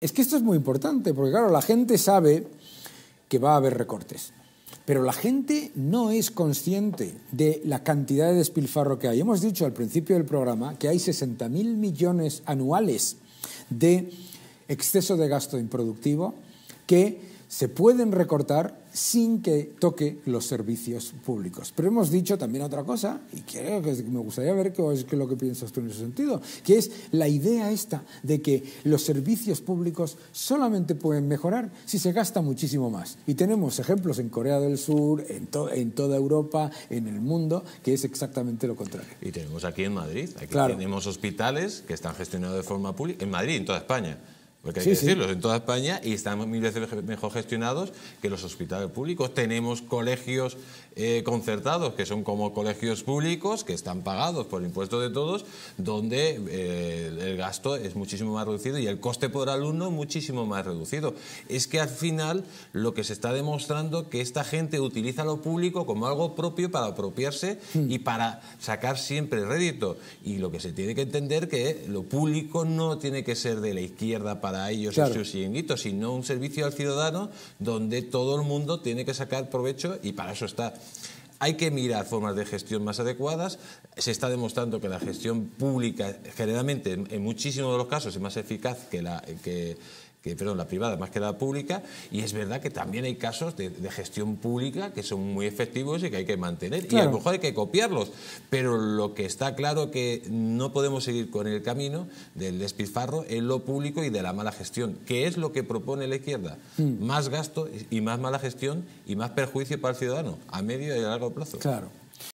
Es que esto es muy importante, porque claro, la gente sabe que va a haber recortes, pero la gente no es consciente de la cantidad de despilfarro que hay. Hemos dicho al principio del programa que hay 60.000 millones anuales de exceso de gasto improductivo que se pueden recortar sin que toque los servicios públicos. Pero hemos dicho también otra cosa, y creo que me gustaría ver qué es lo que piensas tú en ese sentido, que es la idea esta de que los servicios públicos solamente pueden mejorar si se gasta muchísimo más. Y tenemos ejemplos en Corea del Sur, en, toda Europa, en el mundo, que es exactamente lo contrario. Y tenemos aquí en Madrid, aquí tenemos hospitales que están gestionados de forma pública, en Madrid, en toda España porque hay que decirlo, en toda España y están mil veces mejor gestionados que los hospitales públicos. Tenemos colegios eh, concertados, que son como colegios públicos, que están pagados por impuestos de todos, donde eh, el gasto es muchísimo más reducido y el coste por alumno muchísimo más reducido. Es que al final lo que se está demostrando que esta gente utiliza lo público como algo propio para apropiarse hmm. y para sacar siempre rédito. Y lo que se tiene que entender que lo público no tiene que ser de la izquierda para a ellos y sus sino un servicio al ciudadano donde todo el mundo tiene que sacar provecho y para eso está. Hay que mirar formas de gestión más adecuadas. Se está demostrando que la gestión pública, generalmente, en, muchísimos de los casos, es más eficaz que la, que, que, perdón, la privada más que la pública, y es verdad que también hay casos de, gestión pública que son muy efectivos y que hay que mantener, y a lo mejor hay que copiarlos, pero lo que está claro que no podemos seguir con el camino del despilfarro en lo público y de la mala gestión, que es lo que propone la izquierda, mm. más gasto y más mala gestión y más perjuicio para el ciudadano a medio y a largo plazo. Claro.